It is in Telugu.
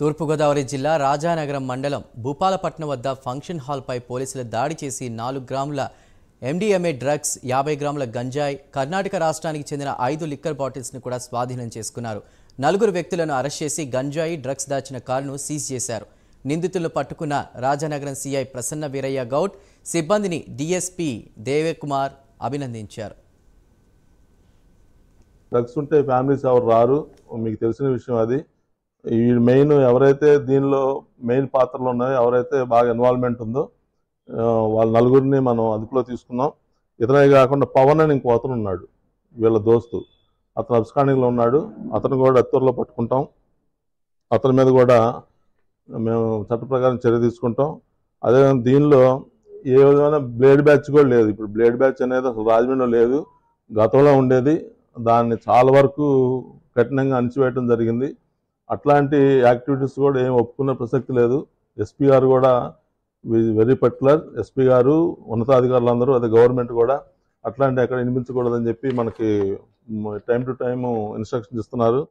తూర్పుగోదావరి జిల్లా రాజానగరం మండలం భూపాలపట్నం వద్ద ఫంక్షన్ హాల్పై పోలీసులు దాడి చేసి నాలుగు గ్రాముల ఎండిఎంఏ డ్రగ్స్ యాభై గ్రాముల గంజాయి కర్ణాటక రాష్ట్రానికి చెందిన ఐదు లిక్కర్ బాటిల్స్ను కూడా స్వాధీనం చేసుకున్నారు నలుగురు వ్యక్తులను అరెస్ట్ చేసి గంజాయి డ్రగ్స్ దాచిన కారును సీజ్ చేశారు నిందితులను పట్టుకున్న రాజానగరం సీఐ ప్రసన్న వీరయ్య గౌడ్ సిబ్బందిని డిఎస్పీ దేవేకుమార్ అభినందించారు డ్రగ్స్ ఉంటే ఫ్యామిలీస్ ఎవరు రారు మీకు తెలిసిన విషయం అది ఈ మెయిన్ ఎవరైతే దీనిలో మెయిన్ పాత్రలు ఉన్నాయో ఎవరైతే బాగా ఇన్వాల్వ్మెంట్ ఉందో వాళ్ళ నలుగురిని మనం అదుపులో తీసుకున్నాం ఇతనే కాకుండా పవన్ అని ఇంకో అతను ఉన్నాడు వీళ్ళ దోస్తు అతను అబ్స్కాండింగ్లో ఉన్నాడు అతను కూడా అత్తూరులో పట్టుకుంటాం అతని మీద కూడా మేము చట్ట ప్రకారం చర్య తీసుకుంటాం అదేవిధంగా దీనిలో ఏ విధమైన బ్లేడ్ బ్యాచ్ కూడా లేదు ఇప్పుడు బ్లేడ్ బ్యాచ్ అనేది అసలు రాజమండ్రిలో లేదు గతంలో ఉండేది దాన్ని చాలా వరకు కఠినంగా అణిచివేయటం జరిగింది అట్లాంటి యాక్టివిటీస్ కూడా ఏం ఒప్పుకునే ప్రసక్తి లేదు ఎస్పీ గారు కూడా వెరీ పర్టికులర్ ఎస్పీ గారు ఉన్నతాధికారులు అందరూ అదే గవర్నమెంట్ కూడా అట్లాంటి అక్కడ వినిపించకూడదని చెప్పి మనకి టైం టు టైం ఇన్స్ట్రక్షన్ ఇస్తున్నారు